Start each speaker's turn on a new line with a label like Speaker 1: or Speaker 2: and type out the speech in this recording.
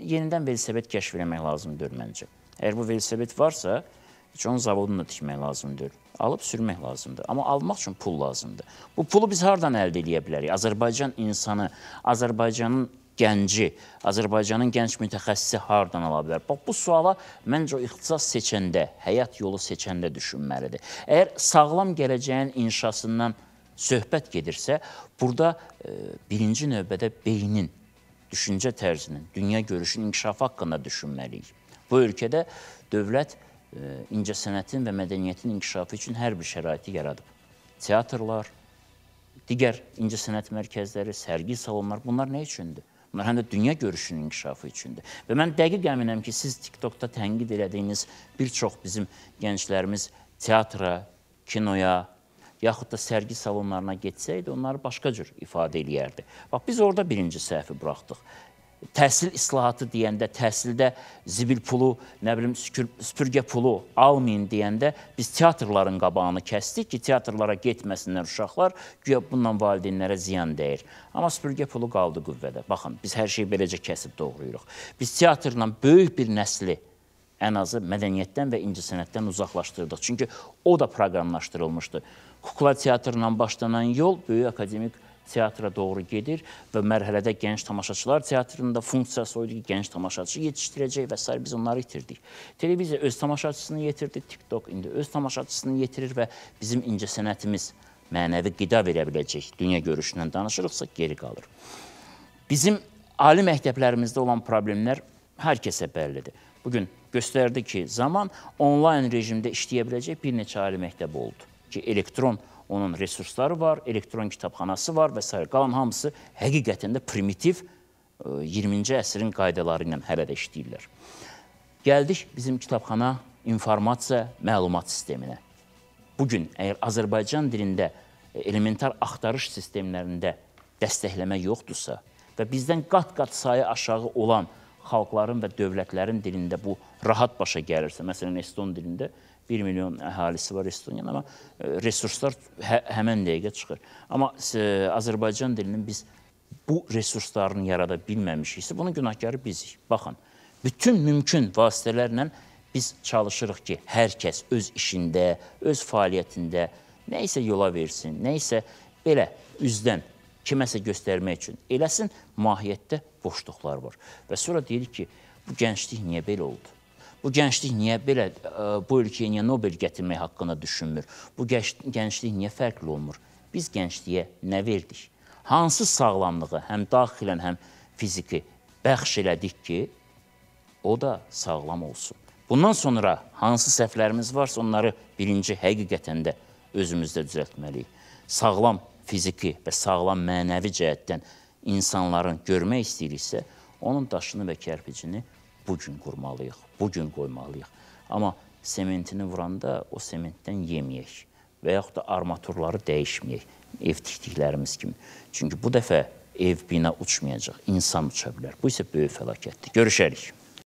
Speaker 1: yenidən velosiped kəşf eləmək lazımdır məncə. Əgər bu velosiped varsa, John zavodunu da tikmək lazımdır. Alıb sürmək lazımdır. Amma almaq üçün pul lazımdır. Bu pulu biz hardan əldə edə bilərik? Azərbaycan insanı, Azərbaycanın gənci, Azərbaycanın gənc mütəxəssisi hardan ala bilər? Bax, bu suala məncə o ixtisas seçəndə, həyat yolu seçəndə düşünməlidir. Əgər sağlam gələcəyin inşasından söhbət gedirsə, burada e, birinci növbədə beynin düşüncə tərzinin, dünya görüşünün inkişafı haqqında düşünməliyik. Bu ölkədə dövlət e, incəsənətin və mədəniyyətin inkişafı üçün hər bir şəraiti yaradıb. Teatrlar, digər incəsənət mərkəzləri, sərgi salonlar bunlar nə üçündür? Bunlar həm də dünya görüşünün inkişafı üçündür. Və mən dəqiq əminəm ki, siz TikTokda tənqid elədiyiniz bir çox bizim gənclərimiz teatra, kinoya, yaxud da sərgi salonlarına getsəydi, onları başqa cür ifadə eləyərdi. Bax, biz orada birinci səhvi buraxdıq. Təhsil islahatı deyəndə, təhsildə zibil pulu, nə bilim, süpürgə pulu almayın deyəndə biz teatrların qabağını kəsdik ki, teatrlara getməsinlər uşaqlar, güya bununla valideynlərə ziyan dəyir. Amma süpürgə pulu qaldı qüvvədə. Baxın, biz hər şeyi beləcə kəsib doğruyuruq. Biz teatrla böyük bir nəsli, ən azı mədəniyyətdən və incisənətdən uzaqlaşdırdıq. Çünki o da proqramlaşdırılmışdı. Kukla teatrla başlanan yol böyük akademik teatra doğru gedir və mərhələdə gənc tamaşaçılar teatrında funksiyası oydu ki, gənc tamaşaçı yetişdirəcək və s. biz onları itirdik. Televiziya öz tamaşaçısını yetirdi, TikTok indi öz tamaşaçısını yetirir və bizim incəsənətimiz mənəvi qida verə biləcək dünya görüşündən danışırıqsa geri qalır. Bizim ali məktəblərimizdə olan problemlər hər kəsə bəllidir. Bugün göstərdi ki, zaman onlayn rejimdə işləyə biləcək bir neçə ali məktəb oldu ki, elektron onun resursları var, elektron kitabxanası var və s. qalan hamısı həqiqətən də primitiv 20-ci e, əsrin qaydaları ilə hələ də işləyirlər. Gəldik bizim kitabxana informasiya məlumat sisteminə. Bugün əgər Azərbaycan dilində e, elementar axtarış sistemlərində dəstəkləmə yoxdursa və bizdən qat-qat sayı aşağı olan xalqların və dövlətlərin dilində bu rahat başa gəlirsə, məsələn, Eston dilində 1 milyon əhalisi var Estoniyanın, amma e, resurslar hə həmən dəqiqə çıxır. Amma ə, e, Azərbaycan dilinin biz bu resurslarını yarada bilməmişiksə, bunun günahkarı bizik. Baxın, bütün mümkün vasitələrlə biz çalışırıq ki, hər kəs öz işində, öz fəaliyyətində nə isə yola versin, nə isə belə üzdən kiməsə göstərmək üçün eləsin, mahiyyətdə boşluqlar var. Və sonra deyirik ki, bu gənclik niyə belə oldu? Bu gənclik niyə belə e, bu ölkəyə niyə Nobel gətirmək haqqında düşünmür? Bu gənclik niyə fərqli olmur? Biz gəncliyə nə verdik? Hansı sağlamlığı həm daxilən, həm fiziki bəxş elədik ki, o da sağlam olsun. Bundan sonra hansı səhvlərimiz varsa, onları birinci həqiqətən də özümüzdə düzəltməliyik. Sağlam fiziki və sağlam mənəvi cəhətdən insanların görmək istəyiriksə, onun daşını və kərpicini bu gün qurmalıyıq, bu gün qoymalıyıq. Amma sementini vuranda o sementdən yeməyək və yaxud da armaturları dəyişməyək ev tikdiklərimiz kimi. Çünki bu dəfə ev bina uçmayacaq, insan uça bilər. Bu isə böyük fəlakətdir. Görüşərik.